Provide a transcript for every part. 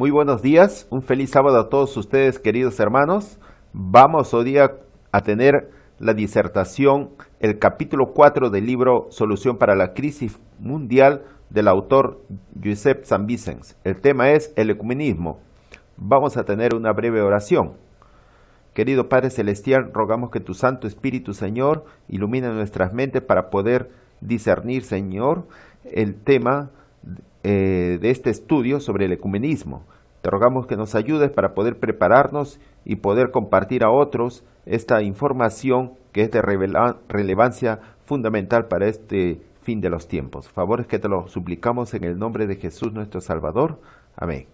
Muy buenos días, un feliz sábado a todos ustedes queridos hermanos. Vamos hoy día a tener la disertación, el capítulo 4 del libro Solución para la Crisis Mundial del autor Giuseppe San El tema es el ecumenismo. Vamos a tener una breve oración. Querido Padre Celestial, rogamos que tu Santo Espíritu, Señor, ilumine nuestras mentes para poder discernir, Señor, el tema eh, de este estudio sobre el ecumenismo. Te rogamos que nos ayudes para poder prepararnos y poder compartir a otros esta información que es de relevancia fundamental para este fin de los tiempos. Favores que te lo suplicamos en el nombre de Jesús nuestro Salvador. Amén.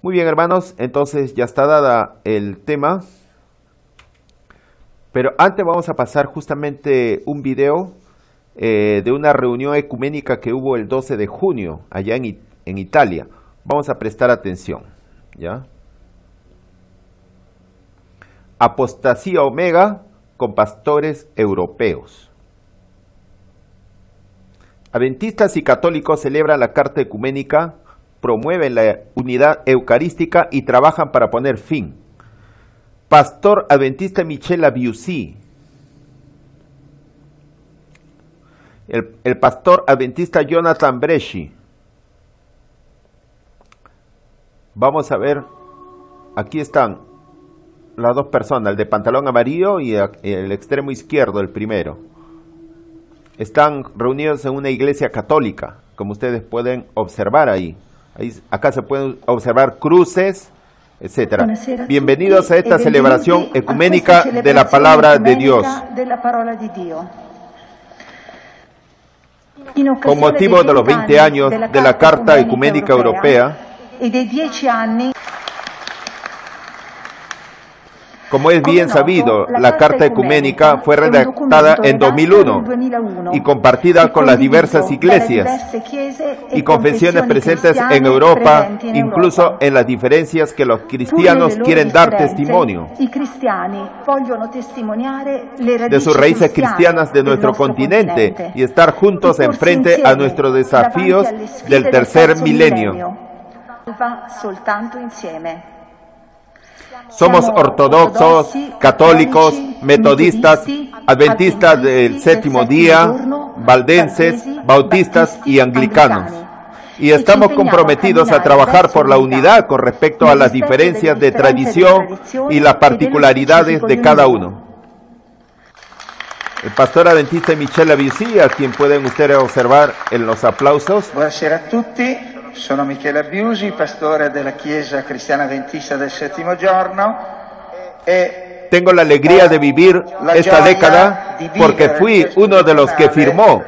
Muy bien, hermanos, entonces ya está dada el tema. Pero antes vamos a pasar justamente un video eh, de una reunión ecuménica que hubo el 12 de junio allá en, Italia. Vamos a prestar atención. ¿ya? Apostasía Omega con pastores europeos. Adventistas y católicos celebran la carta ecuménica, promueven la unidad eucarística y trabajan para poner fin. Pastor adventista Michela Biusi, el, pastor adventista Jonathan Bresci. Vamos a ver, aquí están las dos personas, el de pantalón amarillo y el extremo izquierdo, el primero. Están reunidos en una iglesia católica, como ustedes pueden observar ahí. ahí acá se pueden observar cruces, etcétera. Bienvenidos a esta eh, celebración ecuménica de la palabra de Dios. Con motivo de los 20 años de la Carta Ecuménica Europea, e como es bien sabido, la Carta Ecuménica fue redactada en 2001 y compartida con las diversas iglesias y confesiones presentes en Europa, incluso en las diferencias que los cristianos quieren dar testimonio de sus raíces cristianas de nuestro continente y estar juntos enfrente a nuestros desafíos del tercer milenio. Somos ortodoxos, católicos, metodistas, adventistas del séptimo día, valdenses, bautistas y anglicanos. Y estamos comprometidos a trabajar por la unidad con respecto a las diferencias de tradición y las particularidades de cada uno. El pastor adventista Michelle Abiusi, a quien pueden ustedes observar en los aplausos. Sono Michele Abiusi, pastore della Chiesa Cristiana Adventista del Settimo Giorno e tengo la alegría de vivir esta década porque fui uno de los que firmó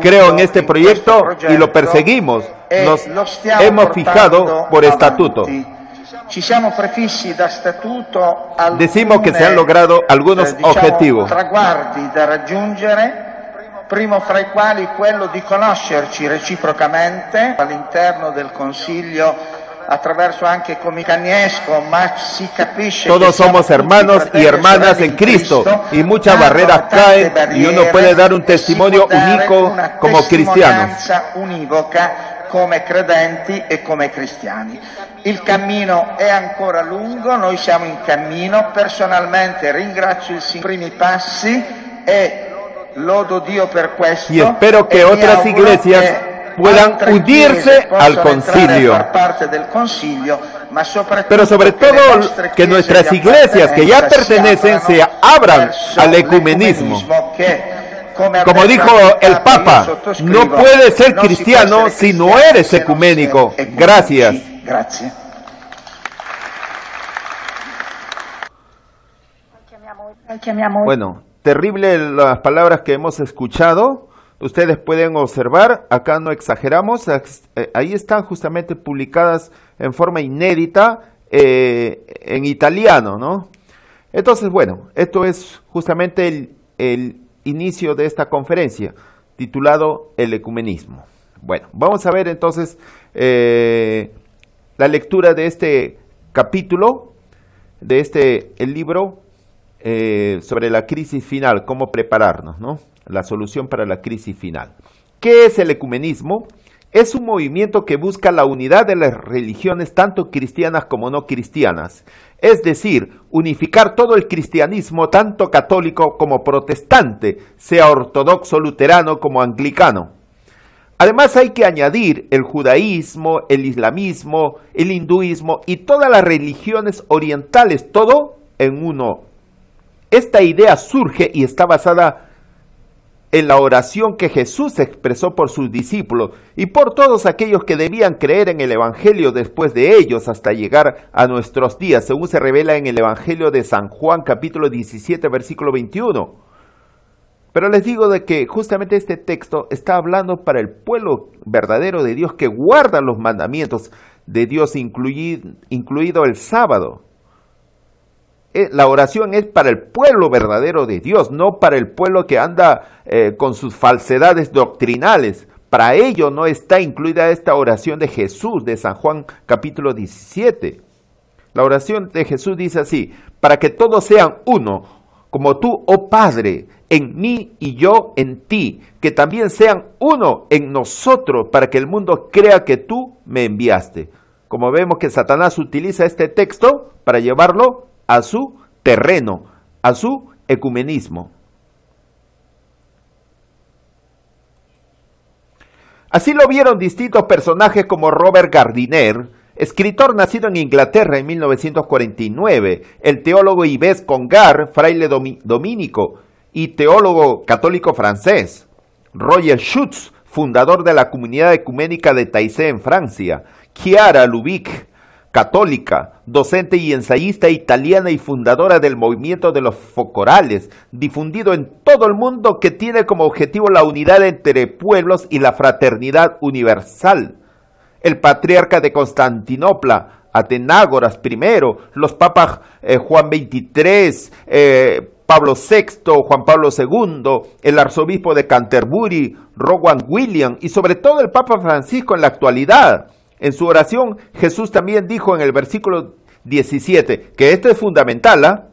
Creo en este proyecto y lo perseguimos. E Nos hemos fijado por estatuto. Decimos que se han logrado algunos eh, objetivos. primo fra i quali quello di conoscerci reciprocamente all'interno del Consiglio attraverso anche comicaniesco, ma si capisce Todos somos hermanos y hermanas en Cristo, y muchas barreras caen y uno puede dar un testimonio unico como cristiano. univoca come credenti e come cristiani. Il cammino è ancora lungo, noi siamo in cammino, personalmente ringrazio i primi passi e y espero que e otras iglesias puedan unirse al concilio. concilio Pero sobre todo que nuestras iglesias que ya pertenecen se abran al ecumenismo. Como dijo el Papa, no puedes ser cristiano si no eres ecuménico. Gracias. Bueno, terrible las palabras que hemos escuchado. Ustedes pueden observar, acá no exageramos, eh, ahí están justamente publicadas en forma inédita eh, en italiano, ¿no? Entonces, bueno, esto es justamente el, el inicio de esta conferencia, titulado El ecumenismo. Bueno, vamos a ver entonces eh, la lectura de este capítulo, de este el libro eh, sobre la crisis final, cómo prepararnos, ¿no? La solución para la crisis final. ¿Qué es el ecumenismo? Es un movimiento que busca la unidad de las religiones tanto cristianas como no cristianas, es decir, unificar todo el cristianismo, tanto católico como protestante, sea ortodoxo, luterano como anglicano. Además hay que añadir el judaísmo, el islamismo, el hinduismo y todas las religiones orientales, todo en uno esta idea surge y está basada en la oración que Jesús expresó por sus discípulos y por todos aquellos que debían creer en el Evangelio después de ellos hasta llegar a nuestros días, según se revela en el Evangelio de San Juan capítulo 17 versículo 21. Pero les digo de que justamente este texto está hablando para el pueblo verdadero de Dios que guarda los mandamientos de Dios, incluido el sábado. Eh, la oración es para el pueblo verdadero de Dios, no para el pueblo que anda eh, con sus falsedades doctrinales. Para ello no está incluida esta oración de Jesús de San Juan capítulo 17. La oración de Jesús dice así, para que todos sean uno, como tú, oh Padre, en mí y yo en ti, que también sean uno en nosotros, para que el mundo crea que tú me enviaste. Como vemos que Satanás utiliza este texto para llevarlo a su terreno, a su ecumenismo. Así lo vieron distintos personajes como Robert Gardiner, escritor nacido en Inglaterra en 1949, el teólogo Yves Congar, fraile dominico y teólogo católico francés, Roger Schutz, fundador de la comunidad ecuménica de Taizé en Francia, Chiara Lubic, católica, docente y ensayista italiana y fundadora del movimiento de los focorales, difundido en todo el mundo que tiene como objetivo la unidad entre pueblos y la fraternidad universal. El patriarca de Constantinopla, Atenágoras I, los papas eh, Juan XXIII, eh, Pablo VI, Juan Pablo II, el arzobispo de Canterbury, Rowan William y sobre todo el Papa Francisco en la actualidad en su oración, Jesús también dijo en el versículo 17, que esto es fundamental, ¿ah?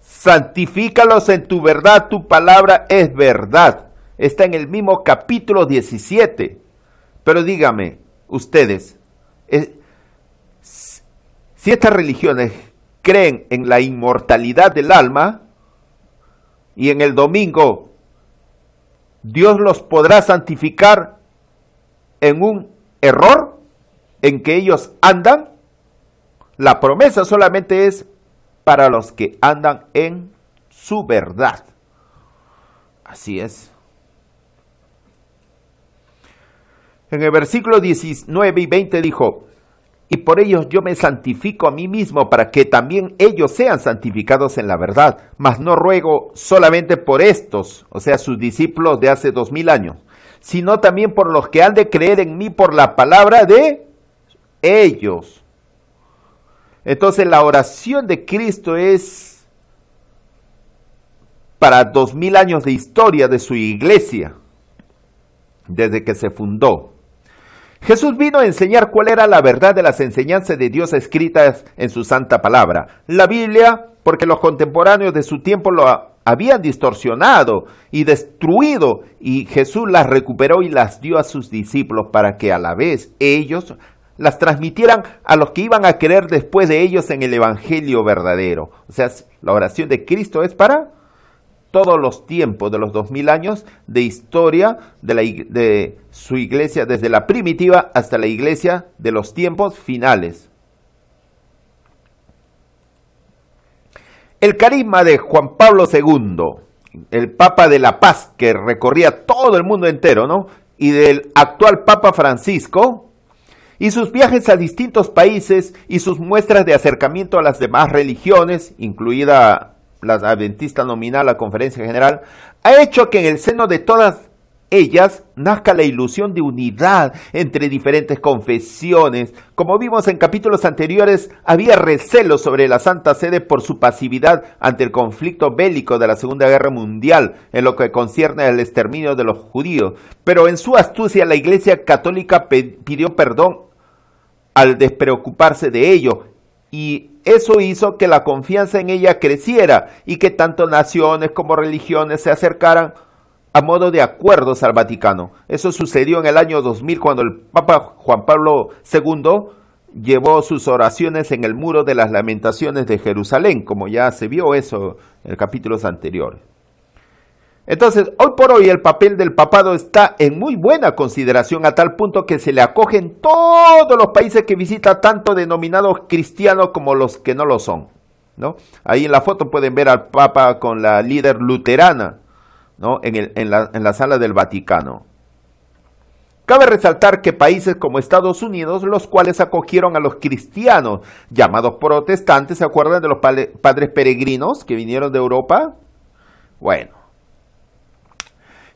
Santifícalos en tu verdad, tu palabra es verdad. Está en el mismo capítulo 17. Pero dígame, ustedes, eh, si estas religiones creen en la inmortalidad del alma y en el domingo Dios los podrá santificar en un error en que ellos andan, la promesa solamente es para los que andan en su verdad. Así es. En el versículo 19 y 20 dijo, y por ellos yo me santifico a mí mismo para que también ellos sean santificados en la verdad, mas no ruego solamente por estos, o sea, sus discípulos de hace dos mil años, sino también por los que han de creer en mí por la palabra de ellos. Entonces la oración de Cristo es para dos mil años de historia de su iglesia, desde que se fundó. Jesús vino a enseñar cuál era la verdad de las enseñanzas de Dios escritas en su santa palabra, la Biblia, porque los contemporáneos de su tiempo lo habían distorsionado y destruido y Jesús las recuperó y las dio a sus discípulos para que a la vez ellos las transmitieran a los que iban a creer después de ellos en el Evangelio verdadero. O sea, la oración de Cristo es para todos los tiempos de los dos mil años de historia de, la, de su iglesia, desde la primitiva hasta la iglesia de los tiempos finales. El carisma de Juan Pablo II, el Papa de la Paz, que recorría todo el mundo entero, ¿no? Y del actual Papa Francisco, y sus viajes a distintos países y sus muestras de acercamiento a las demás religiones, incluida la adventista nominal, la conferencia general, ha hecho que en el seno de todas ellas nazca la ilusión de unidad entre diferentes confesiones. Como vimos en capítulos anteriores, había recelo sobre la Santa Sede por su pasividad ante el conflicto bélico de la Segunda Guerra Mundial en lo que concierne al exterminio de los judíos, pero en su astucia la Iglesia Católica pidió perdón al despreocuparse de ello y eso hizo que la confianza en ella creciera y que tanto naciones como religiones se acercaran a modo de acuerdos al Vaticano. Eso sucedió en el año 2000 cuando el Papa Juan Pablo II llevó sus oraciones en el muro de las lamentaciones de Jerusalén, como ya se vio eso en capítulos anteriores. Entonces, hoy por hoy el papel del papado está en muy buena consideración a tal punto que se le acogen todos los países que visita, tanto denominados cristianos como los que no lo son. ¿no? Ahí en la foto pueden ver al papa con la líder luterana, ¿no? en, la, en la sala del Vaticano. Cabe resaltar que países como Estados Unidos, los cuales acogieron a los cristianos llamados protestantes, ¿se acuerdan de los padres peregrinos que vinieron de Europa? Bueno,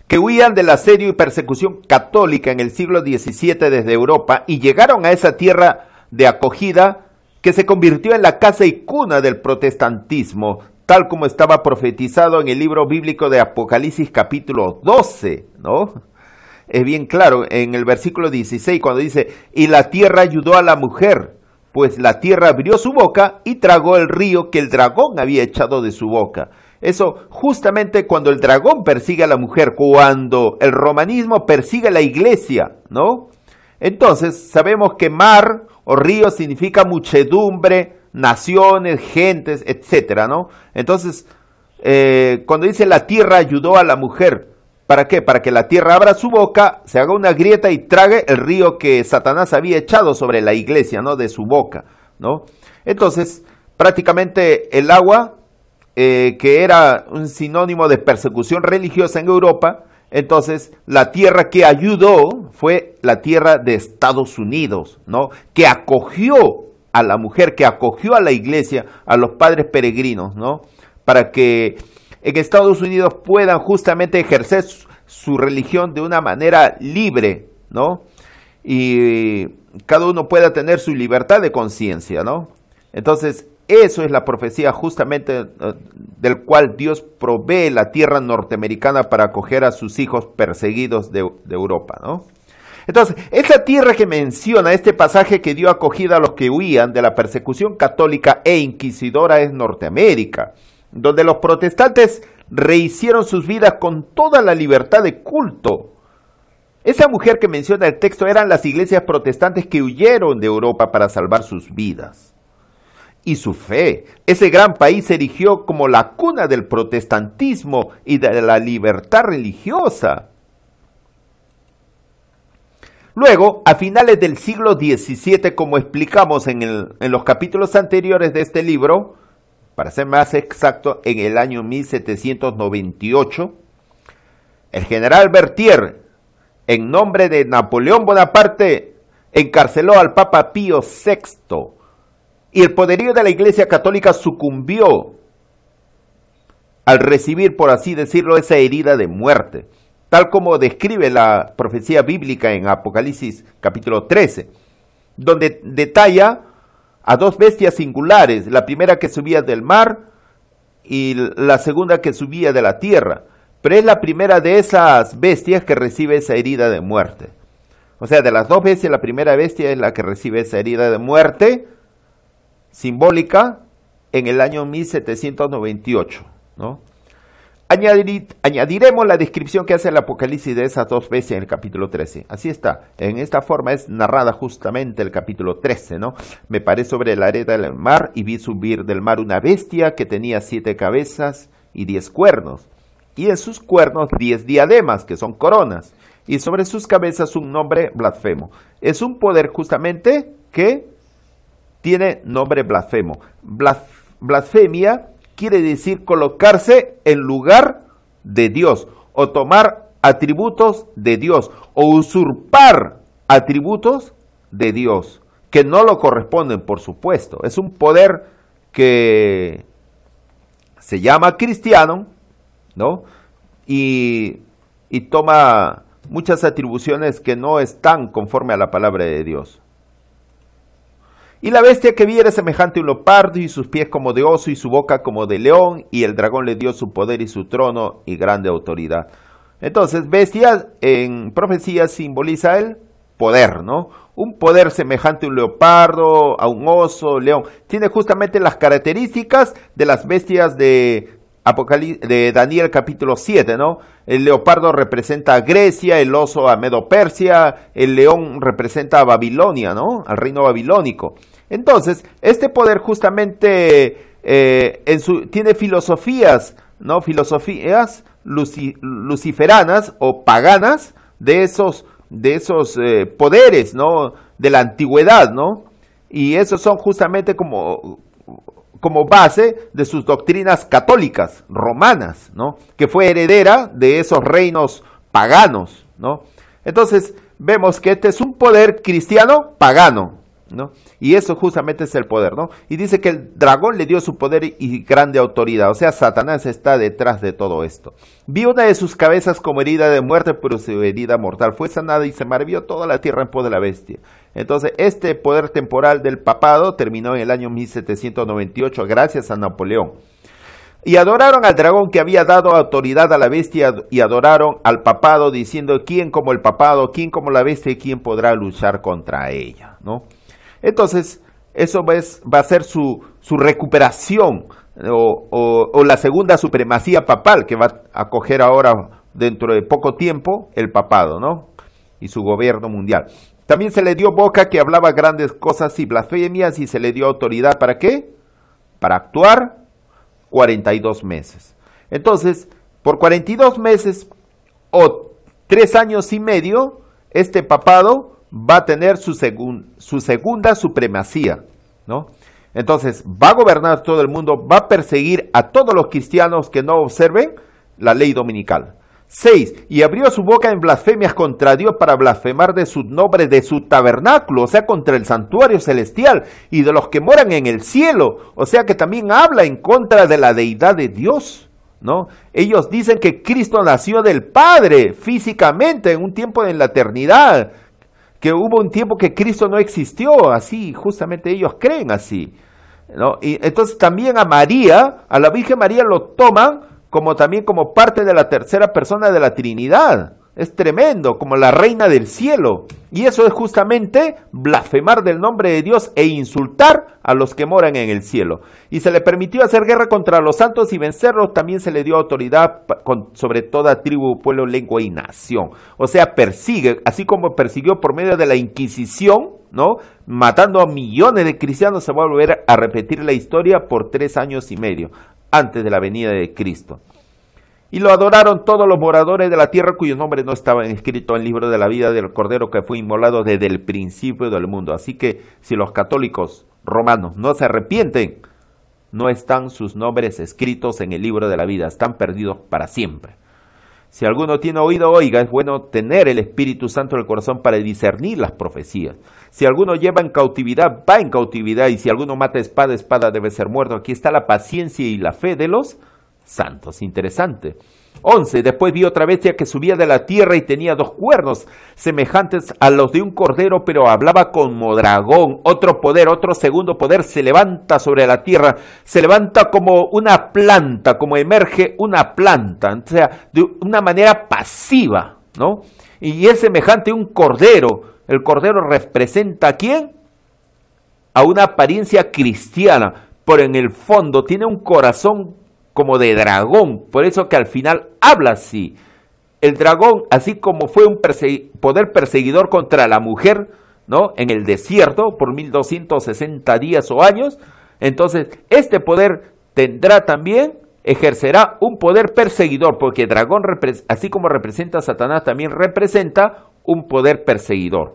que huían del asedio y persecución católica en el siglo XVII desde Europa y llegaron a esa tierra de acogida que se convirtió en la casa y cuna del protestantismo, tal como estaba profetizado en el libro bíblico de Apocalipsis capítulo 12, ¿no? Es bien claro, en el versículo 16 cuando dice, y la tierra ayudó a la mujer, pues la tierra abrió su boca y tragó el río que el dragón había echado de su boca. Eso justamente cuando el dragón persigue a la mujer, cuando el romanismo persigue a la iglesia, ¿no? Entonces sabemos que mar o río significa muchedumbre, naciones, gentes, etcétera, ¿no? Entonces, eh, cuando dice la tierra ayudó a la mujer, ¿para qué? Para que la tierra abra su boca, se haga una grieta y trague el río que Satanás había echado sobre la iglesia, ¿no? De su boca, ¿no? Entonces, prácticamente el agua, eh, que era un sinónimo de persecución religiosa en Europa, entonces, la tierra que ayudó fue la tierra de Estados Unidos, ¿no? Que acogió a la mujer que acogió a la iglesia, a los padres peregrinos, ¿no? Para que en Estados Unidos puedan justamente ejercer su, religión de una manera libre, ¿no? Y cada uno pueda tener su libertad de conciencia, ¿no? Entonces, eso es la profecía justamente eh, del cual Dios provee la tierra norteamericana para acoger a sus hijos perseguidos de, de Europa, ¿no? Entonces, esa tierra que menciona este pasaje que dio acogida a los que huían de la persecución católica e inquisidora es Norteamérica, donde los protestantes rehicieron sus vidas con toda la libertad de culto. Esa mujer que menciona el texto eran las iglesias protestantes que huyeron de Europa para salvar sus vidas. Y su fe, ese gran país se erigió como la cuna del protestantismo y de la libertad religiosa. Luego, a finales del siglo XVII, como explicamos en, los capítulos anteriores de este libro, para ser más exacto, en el año 1798, el general Berthier, en nombre de Napoleón Bonaparte, encarceló al Papa Pío VI y el poderío de la Iglesia Católica sucumbió al recibir, por así decirlo, esa herida de muerte tal como describe la profecía bíblica en Apocalipsis capítulo 13, donde detalla a dos bestias singulares, la primera que subía del mar y la segunda que subía de la tierra, pero es la primera de esas bestias que recibe esa herida de muerte. O sea, de las dos bestias, la primera bestia es la que recibe esa herida de muerte simbólica en el año 1798, ¿no? añadiremos la descripción que hace el Apocalipsis de esas dos veces en el capítulo 13. Así está. En esta forma es narrada justamente el capítulo 13, ¿no? Me paré sobre la arena del mar y vi subir del mar una bestia que tenía siete cabezas y diez cuernos, y en sus cuernos diez diademas, que son coronas, y sobre sus cabezas un nombre blasfemo. Es un poder justamente que tiene nombre blasfemo. blasfemia quiere decir colocarse en lugar de Dios o tomar atributos de Dios o usurpar atributos de Dios que no lo corresponden, por supuesto. Es un poder que se llama cristiano, ¿no? Y, y toma muchas atribuciones que no están conforme a la palabra de Dios. Y la bestia que vi era semejante a un leopardo, y sus pies como de oso, y su boca como de león, y el dragón le dio su poder y su trono y grande autoridad. Entonces, bestia en profecía simboliza el poder, ¿no? Un poder semejante a un leopardo, a un oso, león. Tiene justamente las características de las bestias de, Apocalipsis, de Daniel capítulo 7, ¿no? El leopardo representa a Grecia, el oso a Medo Persia, el león representa a Babilonia, ¿no? Al reino babilónico. Entonces, este poder justamente eh, en su, tiene filosofías, ¿no? Filosofías luciferanas o paganas de esos, de esos eh, poderes, ¿no? De la antigüedad, ¿no? Y esos son justamente como, como base de sus doctrinas católicas, romanas, ¿no? que fue heredera de esos reinos paganos. ¿no? Entonces, vemos que este es un poder cristiano pagano, ¿no? Y eso justamente es el poder, ¿no? Y dice que el dragón le dio su poder y grande autoridad, o sea, Satanás está detrás de todo esto. Vi una de sus cabezas como herida de muerte, pero su herida mortal fue sanada y se maravilló toda la tierra en pos de la bestia. Entonces, este poder temporal del papado terminó en el año 1798 gracias a Napoleón. Y adoraron al dragón que había dado autoridad a la bestia y adoraron al papado diciendo, ¿quién como el papado, quién como la bestia y quién podrá luchar contra ella? ¿No? Entonces, eso va a ser su, recuperación o, o, la segunda supremacía papal que va a coger ahora dentro de poco tiempo el papado, ¿no? Y su gobierno mundial. También se le dio boca que hablaba grandes cosas y blasfemias y se le dio autoridad para qué? Para actuar 42 meses. Entonces, por 42 meses o 3 años y medio, este papado va a tener su, su segunda supremacía, ¿no? Entonces, va a gobernar todo el mundo, va a perseguir a todos los cristianos que no observen la ley dominical. 6. Y abrió su boca en blasfemias contra Dios para blasfemar de su nombre, de su tabernáculo, o sea, contra el santuario celestial y de los que moran en el cielo. O sea que también habla en contra de la deidad de Dios. ¿No? Ellos dicen que Cristo nació del Padre físicamente en un tiempo en la eternidad, que hubo un tiempo que Cristo no existió, así justamente ellos creen así. ¿no? Y entonces también a María, a la Virgen María lo toman como también como parte de la tercera persona de la Trinidad. Es tremendo, como la reina del cielo. Y eso es justamente blasfemar del nombre de Dios e insultar a los que moran en el cielo. Y se le permitió hacer guerra contra los santos y vencerlos. También se le dio autoridad sobre toda tribu, pueblo, lengua y nación. O sea, persigue, así como persiguió por medio de la Inquisición, ¿no? Matando a millones de cristianos, se va a volver a repetir la historia por tres años y medio antes de la venida de Cristo. Y lo adoraron todos los moradores de la tierra cuyos nombres no estaban escritos en el libro de la vida del Cordero que fue inmolado desde el principio del mundo. Así que si los católicos romanos no se arrepienten, no están sus nombres escritos en el libro de la vida, están perdidos para siempre. Si alguno tiene oído, oiga, es bueno tener el Espíritu Santo en el corazón para discernir las profecías. Si alguno lleva en cautividad, va en cautividad, y si alguno mata espada, espada debe ser muerto. Aquí está la paciencia y la fe de los santos. Interesante. 11. Después vi otra bestia que subía de la tierra y tenía dos cuernos semejantes a los de un cordero, pero hablaba como dragón. Otro poder, otro segundo poder se levanta sobre la tierra, se levanta como una planta, como emerge una planta, o sea, de una manera pasiva, ¿no? Y es semejante a un cordero. El cordero representa a quién? A una apariencia cristiana, pero en el fondo tiene un corazón como de dragón. Por eso que al final habla así. El dragón, así como fue un poder perseguidor contra la mujer, ¿no? En el desierto por 1260 días o años. Entonces, este poder tendrá también, ejercerá un poder perseguidor, porque dragón, así como representa Satanás, también representa un poder perseguidor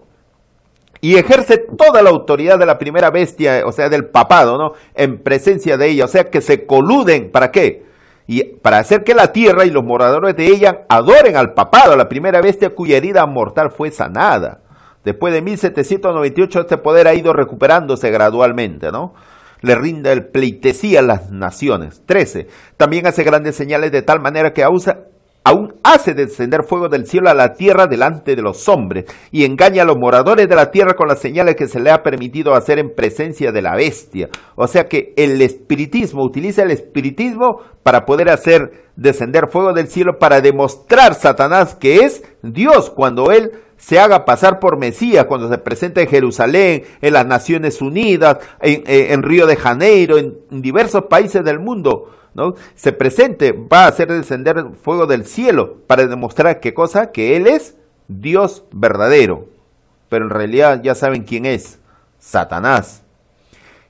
y ejerce toda la autoridad de la primera bestia, o sea, del papado, ¿no? En presencia de ella, o sea, que se coluden, ¿para qué? Y para hacer que la tierra y los moradores de ella adoren al papado, la primera bestia cuya herida mortal fue sanada. Después de 1798 este poder ha ido recuperándose gradualmente, ¿no? le rinda el pleitesía a las naciones. 13. También hace grandes señales de tal manera que usa aún hace descender fuego del cielo a la tierra delante de los hombres, y engaña a los moradores de la tierra con las señales que se le ha permitido hacer en presencia de la bestia. O sea que el espiritismo utiliza el espiritismo para poder hacer descender fuego del cielo, para demostrar Satanás que es Dios cuando él se haga pasar por Mesías cuando se presenta en Jerusalén, en las Naciones Unidas, en, eh, en, Río de Janeiro, en diversos países del mundo. Se presente, va a hacer descender fuego del cielo para demostrar qué cosa, que Él es Dios verdadero. Pero en realidad ya saben quién es, Satanás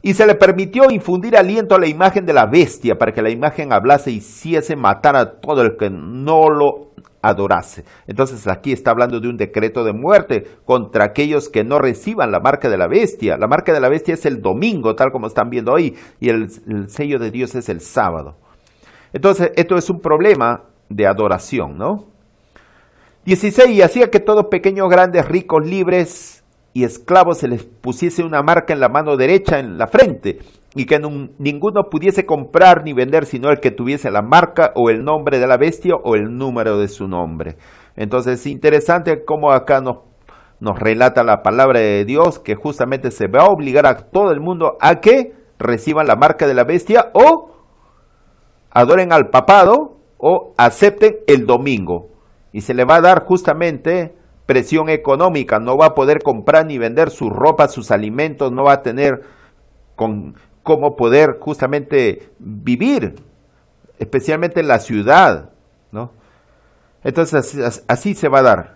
y se le permitió infundir aliento a la imagen de la bestia para que la imagen hablase, y hiciese matar a todo el que no lo adorase. Entonces aquí está hablando de un decreto de muerte contra aquellos que no reciban la marca de la bestia. La marca de la bestia es el domingo, tal como están viendo hoy, y el, sello de Dios es el sábado. Entonces, esto es un problema de adoración, ¿no? 16. Y hacía que todos pequeños, grandes, ricos, libres, y esclavos se les pusiese una marca en la mano derecha, en la frente, y que ninguno pudiese comprar ni vender sino el que tuviese la marca o el nombre de la bestia o el número de su nombre. Entonces es interesante cómo acá nos, nos relata la palabra de Dios que justamente se va a obligar a todo el mundo a que reciban la marca de la bestia o adoren al papado o acepten el domingo. Y se le va a dar justamente presión económica, no va a poder comprar ni vender su ropa, sus alimentos, no va a tener con cómo poder justamente vivir, especialmente en la ciudad, ¿no? Entonces así, se va a dar.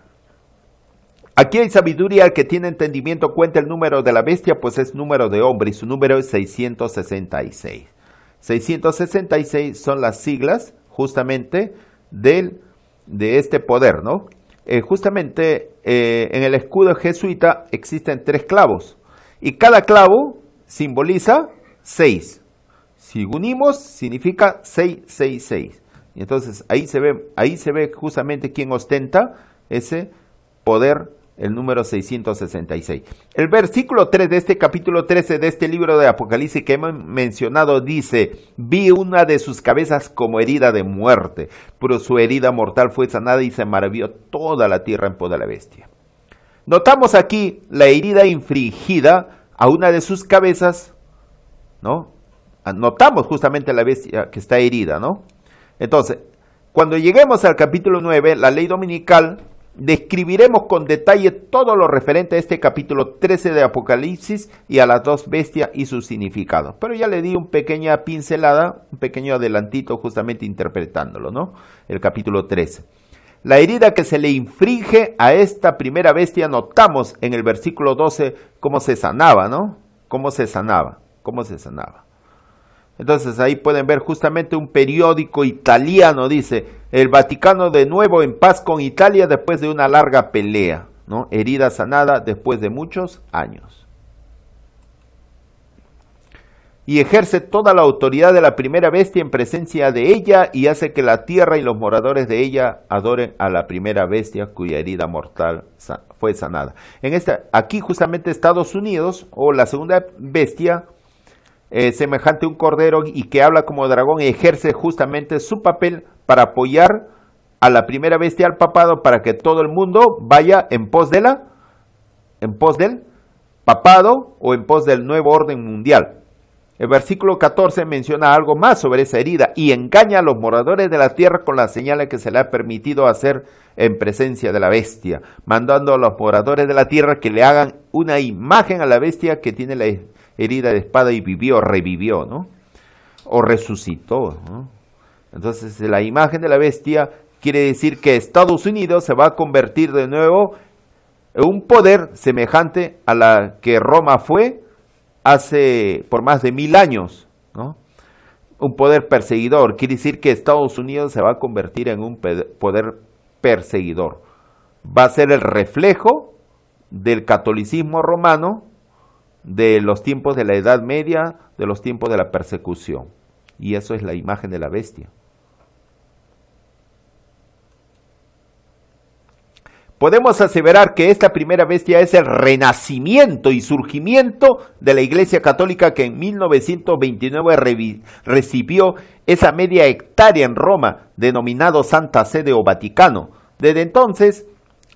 Aquí hay sabiduría, el que tiene entendimiento cuenta el número de la bestia, pues es número de hombre y su número es 666. 666 son las siglas justamente del, de este poder, ¿no? Eh, justamente eh, en el escudo jesuita existen tres clavos y cada clavo simboliza seis. Si unimos significa 666. Y entonces ahí se ve, ahí se ve justamente quién ostenta ese poder el número 666. El versículo 3 de este capítulo 13 de este libro de Apocalipsis que hemos mencionado dice, vi una de sus cabezas como herida de muerte, pero su herida mortal fue sanada y se maravilló toda la tierra en poder de la bestia. Notamos aquí la herida infringida a una de sus cabezas, ¿no? Ah, notamos justamente la bestia que está herida, ¿no? Entonces, cuando lleguemos al capítulo 9, la ley dominical Describiremos con detalle todo lo referente a este capítulo 13 de Apocalipsis y a las dos bestias y su significado. Pero ya le di una pequeña pincelada, un pequeño adelantito justamente interpretándolo, ¿no? El capítulo 13. La herida que se le infringe a esta primera bestia notamos en el versículo 12 cómo se sanaba, ¿no? Cómo se sanaba, cómo se sanaba. Entonces ahí pueden ver justamente un periódico italiano, dice, el Vaticano de nuevo en paz con Italia después de una larga pelea, ¿no? Herida sanada después de muchos años. Y ejerce toda la autoridad de la primera bestia en presencia de ella y hace que la tierra y los moradores de ella adoren a la primera bestia cuya herida mortal fue sanada. En esta, aquí justamente Estados Unidos o la segunda bestia eh, semejante a un cordero y que habla como dragón ejerce justamente su papel para apoyar a la primera bestia al papado para que todo el mundo vaya en pos de la en pos del papado o en pos del nuevo orden mundial. El versículo 14 menciona algo más sobre esa herida y engaña a los moradores de la tierra con la señal que se le ha permitido hacer en presencia de la bestia, mandando a los moradores de la tierra que le hagan una imagen a la bestia que tiene la herida de espada y vivió, revivió, ¿no? O resucitó, entonces la imagen de la bestia quiere decir que Estados Unidos se va a convertir de nuevo en un poder semejante a la que Roma fue hace por más de mil años, ¿no? Un poder perseguidor, quiere decir que Estados Unidos se va a convertir en un poder perseguidor. Va a ser el reflejo del catolicismo romano de los tiempos de la Edad Media, de los tiempos de la persecución. Y eso es la imagen de la bestia. podemos aseverar que esta primera bestia es el renacimiento y surgimiento de la Iglesia Católica que en 1929 recibió esa media hectárea en Roma, denominado Santa Sede o Vaticano. Desde entonces,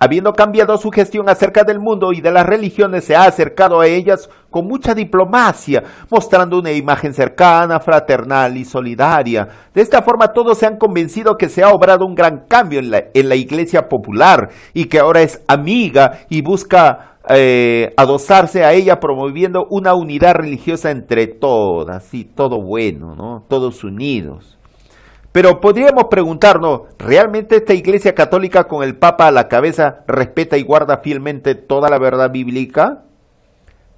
Habiendo cambiado su gestión acerca del mundo y de las religiones, se ha acercado a ellas con mucha diplomacia, mostrando una imagen cercana, fraternal y solidaria. De esta forma todos se han convencido que se ha obrado un gran cambio en la, Iglesia popular y que ahora es amiga y busca eh, adosarse a ella promoviendo una unidad religiosa entre todas y todo bueno, ¿no? Todos unidos. Pero podríamos preguntarnos, ¿realmente esta Iglesia Católica con el Papa a la cabeza respeta y guarda fielmente toda la verdad bíblica?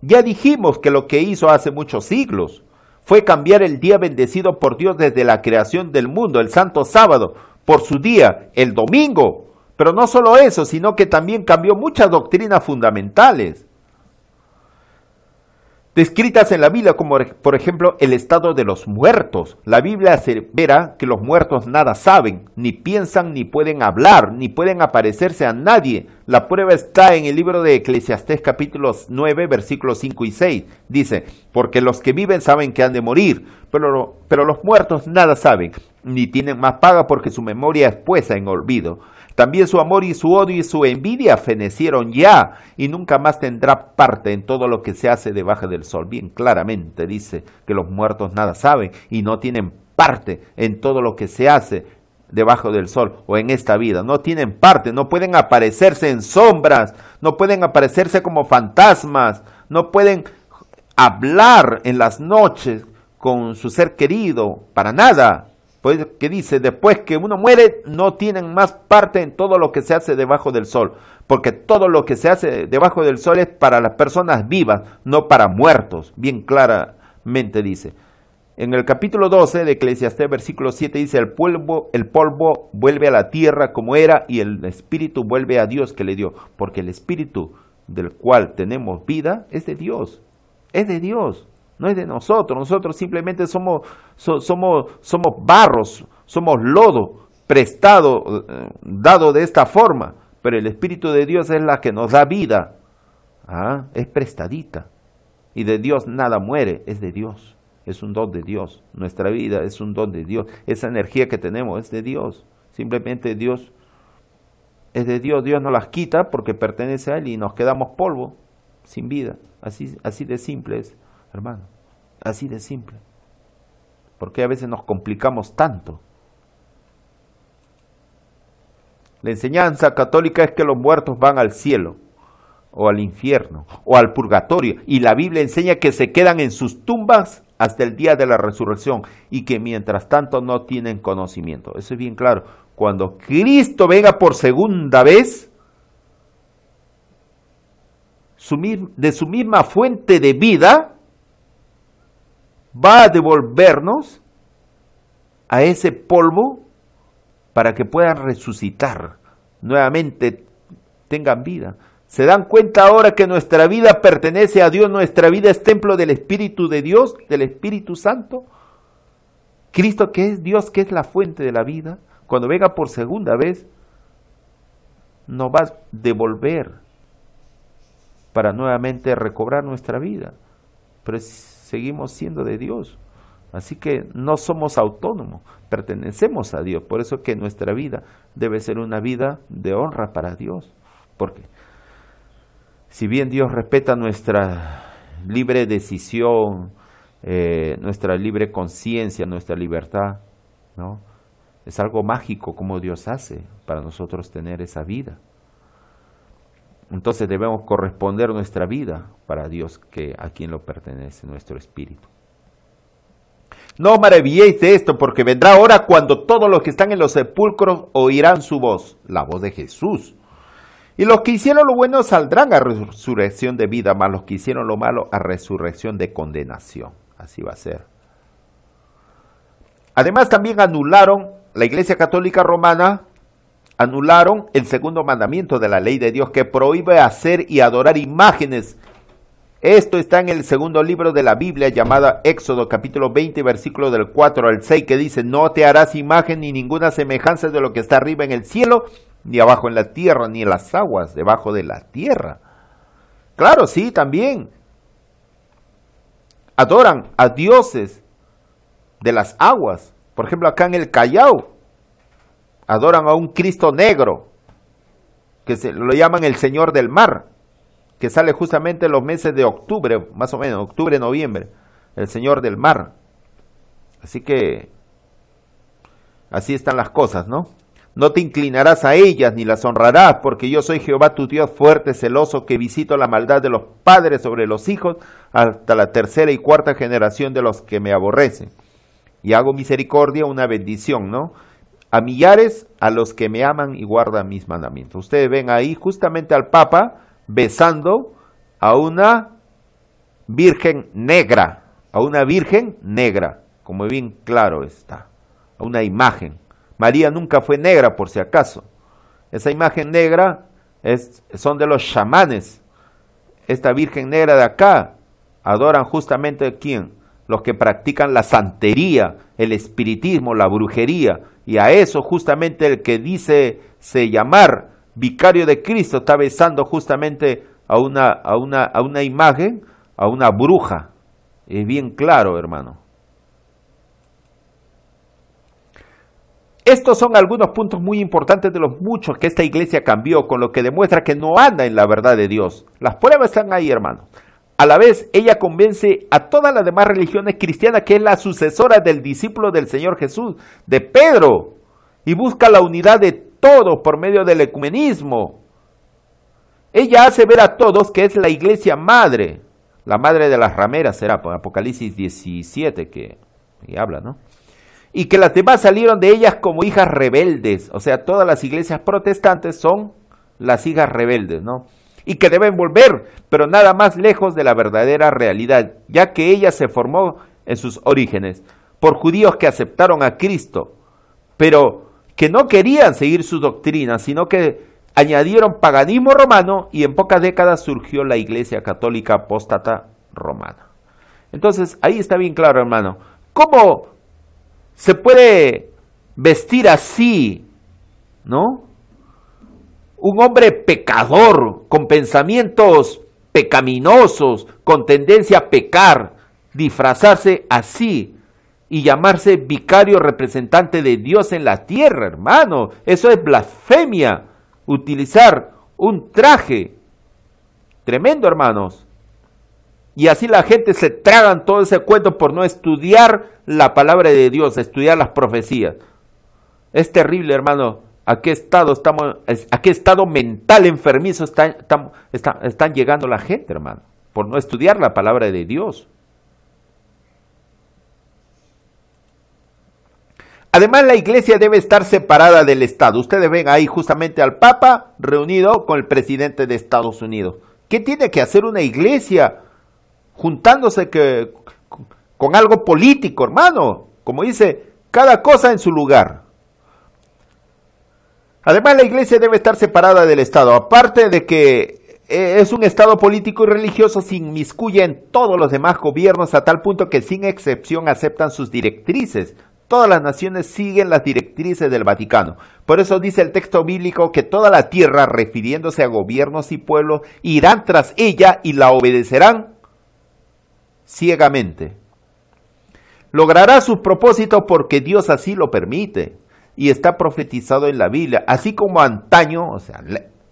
Ya dijimos que lo que hizo hace muchos siglos fue cambiar el día bendecido por Dios desde la creación del mundo, el santo sábado, por su día, el domingo. Pero no solo eso, sino que también cambió muchas doctrinas fundamentales descritas en la Biblia como por ejemplo el estado de los muertos. La Biblia asevera que los muertos nada saben, ni piensan, ni pueden hablar, ni pueden aparecerse a nadie. La prueba está en el libro de Eclesiastés capítulos 9 versículos 5 y 6. Dice, porque los que viven saben que han de morir, pero, pero los muertos nada saben, ni tienen más paga porque su memoria es puesta en olvido. También su amor y su odio y su envidia fenecieron ya, y nunca más tendrá parte en todo lo que se hace debajo del sol. Bien claramente dice que los muertos nada saben y no tienen parte en todo lo que se hace debajo del sol o en esta vida. No tienen parte, no pueden aparecerse en sombras, no pueden aparecerse como fantasmas, no pueden hablar en las noches con su ser querido, para nada. Pues, que dice, después que uno muere, no tienen más parte en todo lo que se hace debajo del sol, porque todo lo que se hace debajo del sol es para las personas vivas, no para muertos, bien claramente dice. En el capítulo 12 de Eclesiastés, versículo 7, dice, el polvo, el polvo vuelve a la tierra como era y el espíritu vuelve a Dios que le dio, porque el espíritu del cual tenemos vida es de Dios, es de Dios no es de nosotros, nosotros simplemente somos, somos, somos barros, somos lodo prestado, eh, dado de esta forma, pero el Espíritu de Dios es la que nos da vida, ¿ah? es prestadita, y de Dios nada muere, es de Dios, es un don de Dios, nuestra vida es un don de Dios, esa energía que tenemos es de Dios, simplemente Dios es de Dios, Dios no las quita porque pertenece a Él y nos quedamos polvo, sin vida, así, así de simple es hermano. Así de simple. Porque a veces nos complicamos tanto. La enseñanza católica es que los muertos van al cielo o al infierno o al purgatorio. Y la Biblia enseña que se quedan en sus tumbas hasta el día de la resurrección y que mientras tanto no tienen conocimiento. Eso es bien claro. Cuando Cristo venga por segunda vez, de su misma fuente de vida, va a devolvernos a ese polvo para que puedan resucitar nuevamente, tengan vida. ¿Se dan cuenta ahora que nuestra vida pertenece a Dios? Nuestra vida es templo del Espíritu de Dios, del Espíritu Santo. Cristo que es Dios, que es la fuente de la vida, cuando venga por segunda vez, nos va a devolver para nuevamente recobrar nuestra vida. Pero es seguimos siendo de Dios. Así que no somos autónomos, pertenecemos a Dios. Por eso que nuestra vida debe ser una vida de honra para Dios. Porque si bien Dios respeta nuestra libre decisión, eh, nuestra libre conciencia, nuestra libertad, ¿no? Es algo mágico como Dios hace para nosotros tener esa vida. Entonces debemos corresponder nuestra vida para Dios, que a quien lo pertenece nuestro espíritu. No maravilléis de esto, porque vendrá hora cuando todos los que están en los sepulcros oirán su voz, la voz de Jesús. Y los que hicieron lo bueno saldrán a resurrección de vida, más los que hicieron lo malo a resurrección de condenación. Así va a ser. Además, también anularon la Iglesia Católica Romana Anularon el segundo mandamiento de la ley de Dios que prohíbe hacer y adorar imágenes. Esto está en el segundo libro de la Biblia llamada Éxodo capítulo 20 versículo del 4 al 6 que dice, no te harás imagen ni ninguna semejanza de lo que está arriba en el cielo, ni abajo en la tierra, ni en las aguas debajo de la tierra. Claro, sí, también. Adoran a dioses de las aguas. Por ejemplo, acá en el Callao adoran a un Cristo negro, que se, lo llaman el Señor del Mar, que sale justamente en los meses de octubre, más o menos, octubre, noviembre, el Señor del Mar. Así que así están las cosas, ¿no? No te inclinarás a ellas ni las honrarás, porque yo soy Jehová tu Dios fuerte, celoso, que visito la maldad de los padres sobre los hijos hasta la tercera y cuarta generación de los que me aborrecen. Y hago misericordia una bendición, ¿no? a millares a los que me aman y guardan mis mandamientos. Ustedes ven ahí justamente al Papa besando a una virgen negra, a una virgen negra, como bien claro está, a una imagen. María nunca fue negra, por si acaso. Esa imagen negra es, son de los chamanes. Esta virgen negra de acá adoran justamente a quién? Los que practican la santería, el espiritismo, la brujería, y a eso justamente el que dice se llamar vicario de Cristo está besando justamente a una, a una, a una imagen, a una bruja. Es bien claro, hermano. Estos son algunos puntos muy importantes de los muchos que esta iglesia cambió, con lo que demuestra que no anda en la verdad de Dios. Las pruebas están ahí, hermano. A la vez, ella convence a todas las demás religiones cristianas que es la sucesora del discípulo del Señor Jesús, de Pedro, y busca la unidad de todos por medio del ecumenismo. Ella hace ver a todos que es la iglesia madre, la madre de las rameras será, por Apocalipsis 17 que, que habla, ¿no? Y que las demás salieron de ellas como hijas rebeldes, o sea, todas las iglesias protestantes son las hijas rebeldes, ¿no? y que deben volver, pero nada más lejos de la verdadera realidad, ya que ella se formó en sus orígenes por judíos que aceptaron a Cristo, pero que no querían seguir su doctrina, sino que añadieron paganismo romano y en pocas décadas surgió la Iglesia Católica Apóstata Romana. Entonces, ahí está bien claro, hermano, cómo se puede vestir así, ¿no? un hombre pecador, con pensamientos pecaminosos, con tendencia a pecar, disfrazarse así y llamarse vicario representante de Dios en la tierra, hermano. Eso es blasfemia, utilizar un traje. Tremendo, hermanos. Y así la gente se tragan todo ese cuento por no estudiar la palabra de Dios, estudiar las profecías. Es terrible, hermano, a qué estado estamos, estado mental enfermizo está, están llegando la gente, hermano, por no estudiar la palabra de Dios. Además, la iglesia debe estar separada del Estado. Ustedes ven ahí justamente al Papa reunido con el presidente de Estados Unidos. ¿Qué tiene que hacer una iglesia juntándose que, con algo político, hermano? Como dice, cada cosa en su lugar. Además, la iglesia debe estar separada del Estado, aparte de que eh, es un Estado político y religioso, se inmiscuye en todos los demás gobiernos a tal punto que sin excepción aceptan sus directrices. Todas las naciones siguen las directrices del Vaticano. Por eso dice el texto bíblico que toda la tierra, refiriéndose a gobiernos y pueblos, irán tras ella y la obedecerán ciegamente. Logrará su propósito porque Dios así lo permite y está profetizado en la Biblia. Así como antaño, o sea,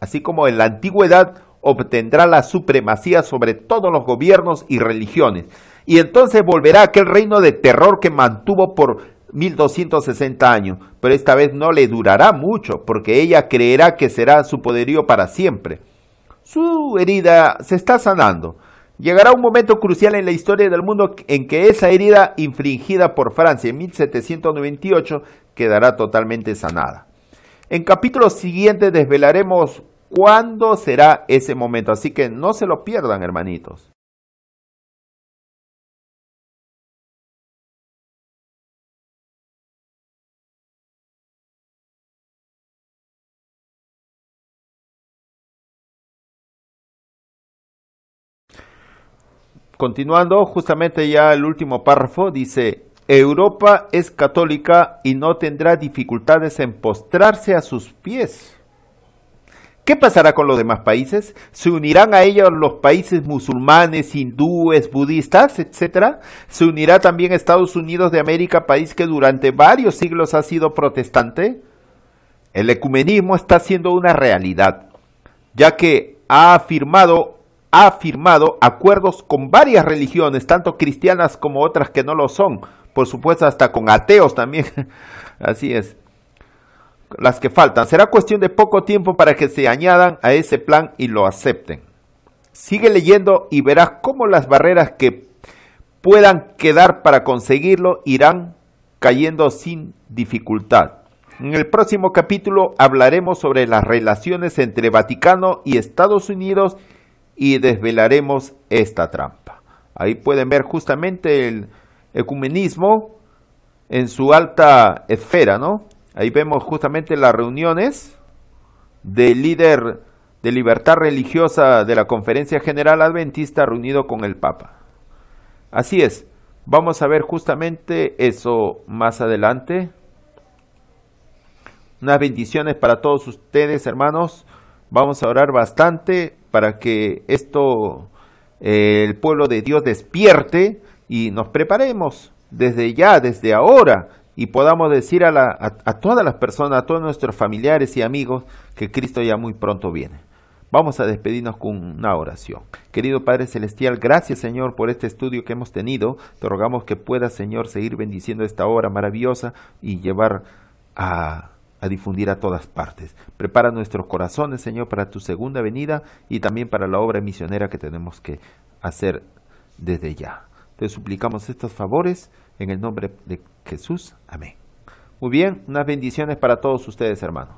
así como en la antigüedad, obtendrá la supremacía sobre todos los gobiernos y religiones. Y entonces volverá aquel reino de terror que mantuvo por 1260 años, pero esta vez no le durará mucho, porque ella creerá que será su poderío para siempre. Su herida se está sanando. Llegará un momento crucial en la historia del mundo en que esa herida infringida por Francia en 1798 quedará totalmente sanada. En capítulo siguiente desvelaremos cuándo será ese momento, así que no se lo pierdan, hermanitos. Continuando, justamente ya el último párrafo dice, Europa es católica y no tendrá dificultades en postrarse a sus pies. ¿Qué pasará con los demás países? ¿Se unirán a ellos los países musulmanes, hindúes, budistas, etcétera? ¿Se unirá también Estados Unidos de América, país que durante varios siglos ha sido protestante? El ecumenismo está siendo una realidad, ya que ha afirmado ha firmado acuerdos con varias religiones, tanto cristianas como otras que no lo son, por supuesto hasta con ateos también. Así es. Las que faltan. Será cuestión de poco tiempo para que se añadan a ese plan y lo acepten. Sigue leyendo y verás cómo las barreras que puedan quedar para conseguirlo irán cayendo sin dificultad. En el próximo capítulo hablaremos sobre las relaciones entre Vaticano y Estados Unidos y desvelaremos esta trampa. Ahí pueden ver justamente el, ecumenismo en su alta esfera, ¿no? Ahí vemos justamente las reuniones del líder de libertad religiosa de la Conferencia General Adventista reunido con el Papa. Así es, vamos a ver justamente eso más adelante. Unas bendiciones para todos ustedes, hermanos. Vamos a orar bastante para que esto, eh, el pueblo de Dios despierte y nos preparemos desde ya, desde ahora, y podamos decir a, la, a, todas las personas, a todos nuestros familiares y amigos, que Cristo ya muy pronto viene. Vamos a despedirnos con una oración. Querido Padre Celestial, gracias Señor por este estudio que hemos tenido. Te rogamos que puedas Señor seguir bendiciendo esta obra maravillosa y llevar a, a difundir a todas partes. Prepara nuestros corazones Señor para tu segunda venida y también para la obra misionera que tenemos que hacer desde ya. Te suplicamos estos favores en el nombre de Jesús. Amén. Muy bien, unas bendiciones para todos ustedes, hermanos.